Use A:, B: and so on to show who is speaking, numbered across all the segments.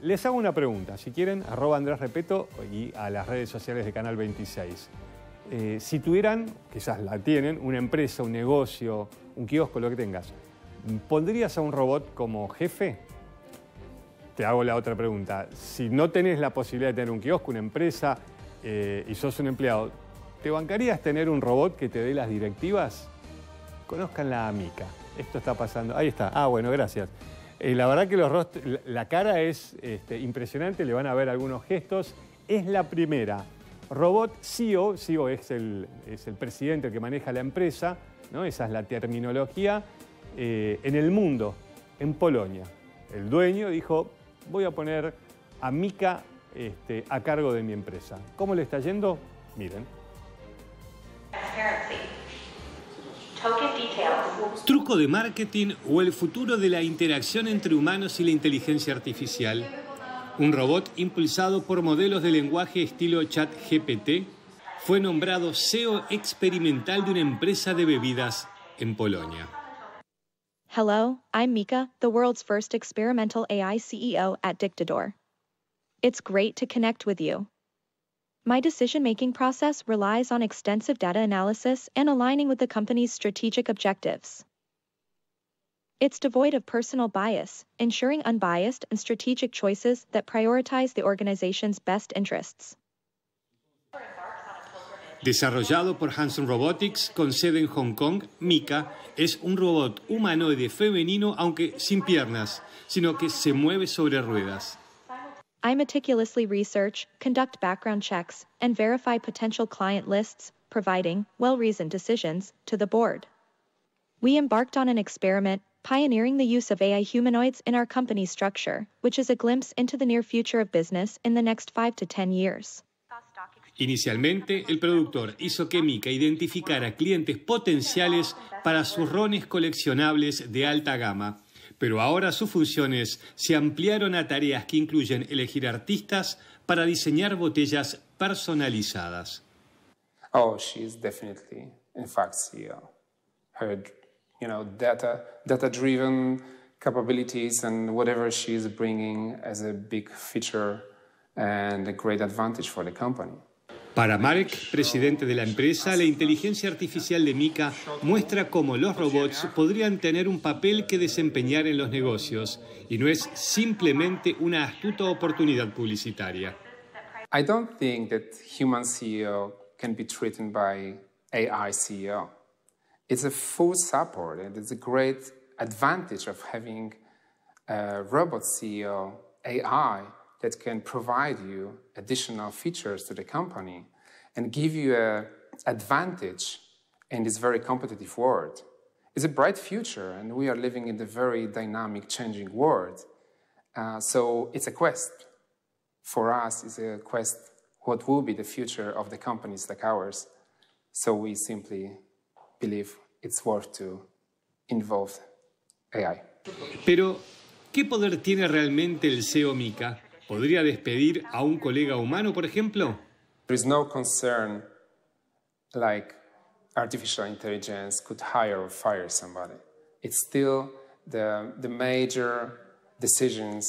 A: Les hago una pregunta, si quieren, arroba Andrés Repeto y a las redes sociales de Canal 26. Eh, si tuvieran, quizás la tienen, una empresa, un negocio, un kiosco, lo que tengas, ¿pondrías a un robot como jefe? Te hago la otra pregunta. Si no tenés la posibilidad de tener un kiosco, una empresa eh, y sos un empleado, ¿te bancarías tener un robot que te dé las directivas? Conozcan la Amica. Esto está pasando. Ahí está. Ah, bueno, gracias. Eh, la verdad que los la cara es este, impresionante, le van a ver algunos gestos. Es la primera. Robot CEO, CEO es el, es el presidente que maneja la empresa, ¿no? esa es la terminología, eh, en el mundo, en Polonia. El dueño dijo, voy a poner a Mika este, a cargo de mi empresa. ¿Cómo le está yendo? Miren. Truco de marketing o el futuro de la interacción entre humanos y la inteligencia artificial. Un robot impulsado por modelos de lenguaje estilo chat GPT fue nombrado CEO experimental de una empresa de bebidas en Polonia.
B: Hello, I'm Mika, the world's first experimental AI CEO at Dictador. It's great to connect with you. my decision-making process relies on extensive data analysis and aligning with the company's strategic objectives. It's devoid of personal bias, ensuring unbiased and strategic choices that prioritize the organization's best interests.
A: Desarrollado por Hanson Robotics, con sede en Hong Kong, Mika es un robot humanoide femenino, aunque sin piernas, sino que se mueve sobre ruedas.
B: I meticulously research, conduct background checks, and verify potential client lists, providing well-reasoned decisions to the board. We embarked on an experiment pioneering the use of AI humanoids in our company structure, which is a glimpse into the near future of business in the next 5 to 10 years.
A: Inicialmente, el productor hizo que Mika identificara clientes potenciales para sus rones coleccionables de alta gama pero ahora sus funciones se ampliaron a tareas que incluyen elegir artistas para diseñar botellas personalizadas.
C: Oh, she's definitely, in fact, CEO. Her, you know, data, data-driven capabilities and whatever she's bringing as a big feature and a great advantage for the company.
A: Para Marek, presidente de la empresa, la inteligencia artificial de Mika muestra cómo los robots podrían tener un papel que desempeñar en los negocios y no es simplemente una astuta
C: oportunidad publicitaria. I don't think that human CEO can be treated by AI CEO. It's a full support and it's a great advantage of having a robot CEO AI that can provide you additional features to the company and give you an advantage in this very competitive world. It's a bright future, and we are living in a very dynamic, changing world. Uh, so it's a quest. For us, it's a quest what will be the future of the companies like ours. So we simply believe it's worth to involve
A: AI. Pero, ¿qué poder tiene realmente el CEO Mika?
C: ¿Podría despedir a un colega humano, por ejemplo? There is no concern like artificial intelligence could hire or fire somebody. It's still the, the major decisions,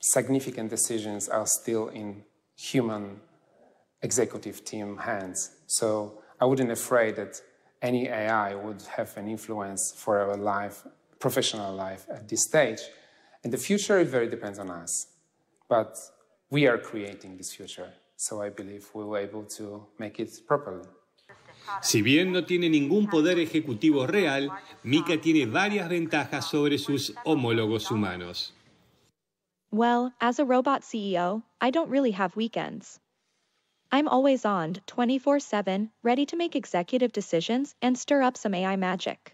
C: significant decisions are still in human executive team hands. So I wouldn't afraid that any AI would have an influence for our life, professional life at this stage. And the future, it very depends on us. But we are creating this future, so I believe we will able to make it properly. Si bien no tiene
A: ningún poder ejecutivo real, Mika tiene varias ventajas sobre sus homólogos humanos.
B: Well, as a robot CEO, I don't really have weekends. I'm always on 24 7, ready to make executive decisions and stir up some AI magic.